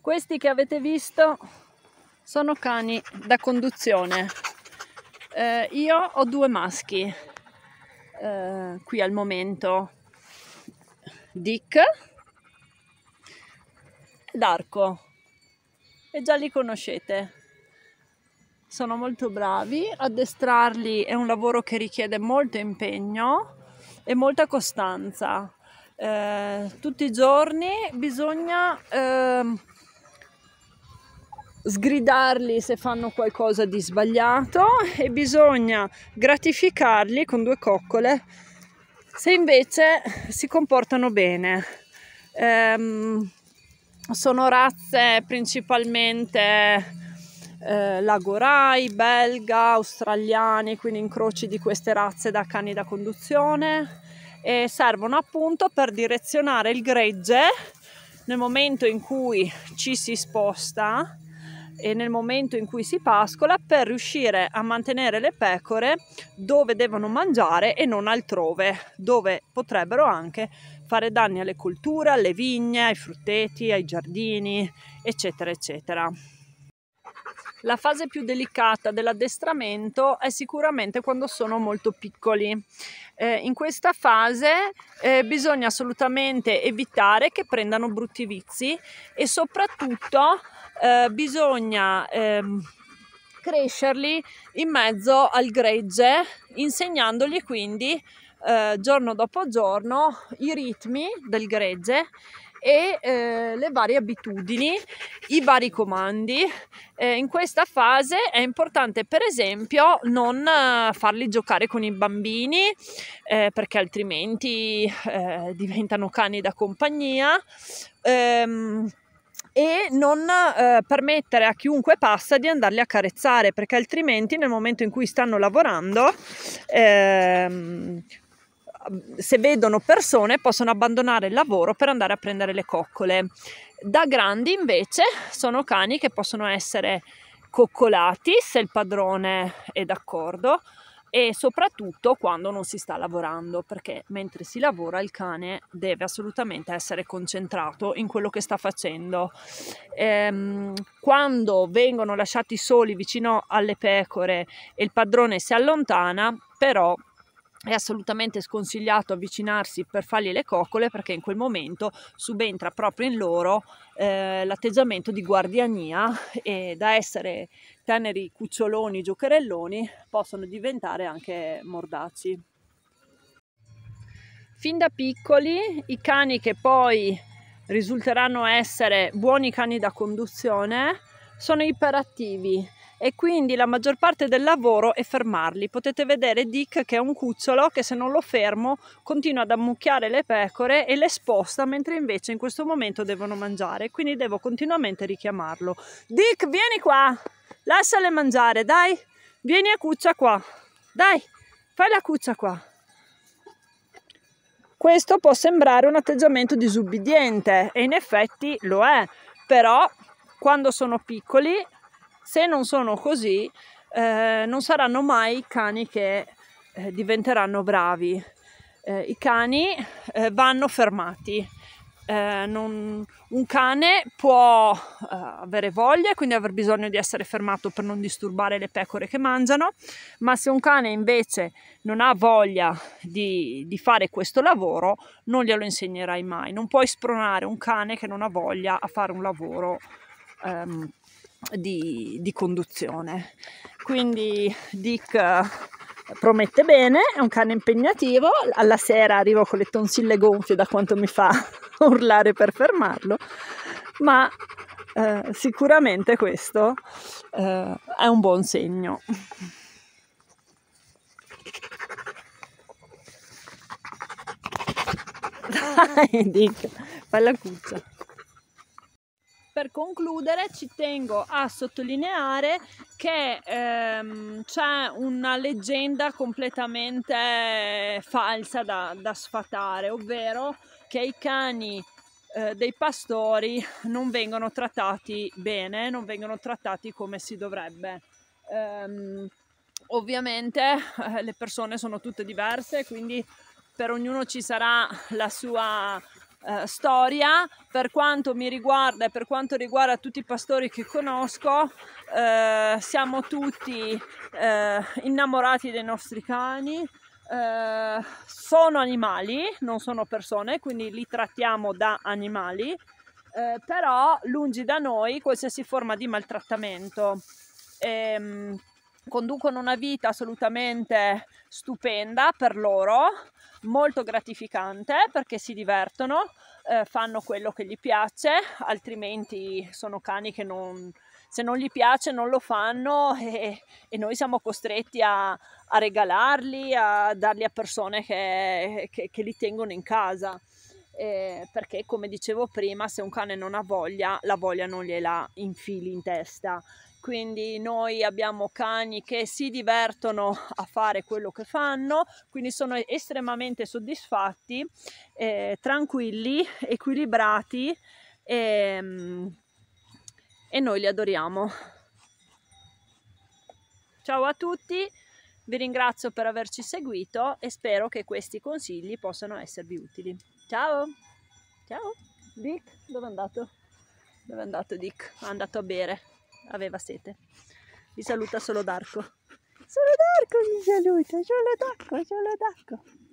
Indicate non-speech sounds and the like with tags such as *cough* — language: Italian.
Questi che avete visto sono cani da conduzione. Eh, io ho due maschi eh, qui al momento. Dick d'arco e già li conoscete sono molto bravi addestrarli è un lavoro che richiede molto impegno e molta costanza eh, tutti i giorni bisogna eh, sgridarli se fanno qualcosa di sbagliato e bisogna gratificarli con due coccole se invece si comportano bene. Ehm, sono razze principalmente eh, lagorai, belga, australiani, quindi incroci di queste razze da cani da conduzione e servono appunto per direzionare il gregge nel momento in cui ci si sposta e nel momento in cui si pascola per riuscire a mantenere le pecore dove devono mangiare e non altrove, dove potrebbero anche fare danni alle colture, alle vigne, ai frutteti, ai giardini, eccetera, eccetera. La fase più delicata dell'addestramento è sicuramente quando sono molto piccoli. Eh, in questa fase eh, bisogna assolutamente evitare che prendano brutti vizi e soprattutto eh, bisogna ehm, crescerli in mezzo al gregge, insegnandogli quindi eh, giorno dopo giorno i ritmi del gregge e eh, le varie abitudini, i vari comandi. Eh, in questa fase è importante per esempio non eh, farli giocare con i bambini eh, perché altrimenti eh, diventano cani da compagnia. Ehm, e non eh, permettere a chiunque passa di andarli a carezzare perché altrimenti nel momento in cui stanno lavorando ehm, Ehm, se vedono persone possono abbandonare il lavoro per andare a prendere le coccole. Da grandi invece sono cani che possono essere coccolati se il padrone è d'accordo e soprattutto quando non si sta lavorando perché mentre si lavora il cane deve assolutamente essere concentrato in quello che sta facendo ehm, quando vengono lasciati soli vicino alle pecore e il padrone si allontana però è assolutamente sconsigliato avvicinarsi per fargli le coccole perché in quel momento subentra proprio in loro eh, l'atteggiamento di guardiania e da essere teneri cuccioloni, giocherelloni, possono diventare anche mordaci. Fin da piccoli i cani che poi risulteranno essere buoni cani da conduzione sono iperattivi e quindi la maggior parte del lavoro è fermarli. Potete vedere Dick che è un cucciolo che se non lo fermo continua ad ammucchiare le pecore e le sposta mentre invece in questo momento devono mangiare, quindi devo continuamente richiamarlo. Dick, vieni qua, lasciale mangiare, dai, vieni a cuccia qua, dai, fai la cuccia qua. Questo può sembrare un atteggiamento disubbidiente e in effetti lo è, però quando sono piccoli se non sono così, eh, non saranno mai cani che eh, diventeranno bravi. Eh, I cani eh, vanno fermati. Eh, non, un cane può eh, avere voglia e quindi aver bisogno di essere fermato per non disturbare le pecore che mangiano, ma se un cane invece non ha voglia di, di fare questo lavoro, non glielo insegnerai mai. Non puoi spronare un cane che non ha voglia a fare un lavoro ehm, di, di conduzione. Quindi Dick eh, promette bene, è un cane impegnativo, alla sera arrivo con le tonsille gonfie da quanto mi fa *laughs* urlare per fermarlo, ma eh, sicuramente questo eh, è un buon segno. *laughs* Dai, Dick, fai la cuccia per concludere ci tengo a sottolineare che ehm, c'è una leggenda completamente falsa da, da sfatare, ovvero che i cani eh, dei pastori non vengono trattati bene, non vengono trattati come si dovrebbe. Ehm, ovviamente eh, le persone sono tutte diverse, quindi per ognuno ci sarà la sua eh, storia, per quanto mi riguarda e per quanto riguarda tutti i pastori che conosco, eh, siamo tutti eh, innamorati dei nostri cani, eh, sono animali, non sono persone, quindi li trattiamo da animali, eh, però lungi da noi qualsiasi forma di maltrattamento. E, ehm, conducono una vita assolutamente stupenda per loro, molto gratificante perché si divertono, eh, fanno quello che gli piace, altrimenti sono cani che non, se non gli piace non lo fanno *laughs* e, e noi siamo costretti a, a, regalarli, a darli a persone che, che, che li tengono in casa. Eh, perché come dicevo prima se un cane non ha voglia la voglia non gliela infili in testa quindi noi abbiamo cani che si divertono a fare quello che fanno, quindi sono estremamente soddisfatti, eh, tranquilli, equilibrati e, ehm, e noi li adoriamo. Ciao a tutti, vi ringrazio per averci seguito e spero che questi consigli possano esservi utili. Ciao! Ciao! Dick, dove è andato? Dove è andato Dick? È andato a bere aveva sete. Vi saluta solo Darco. Solo Darco mi saluta, solo Darco, solo Darco.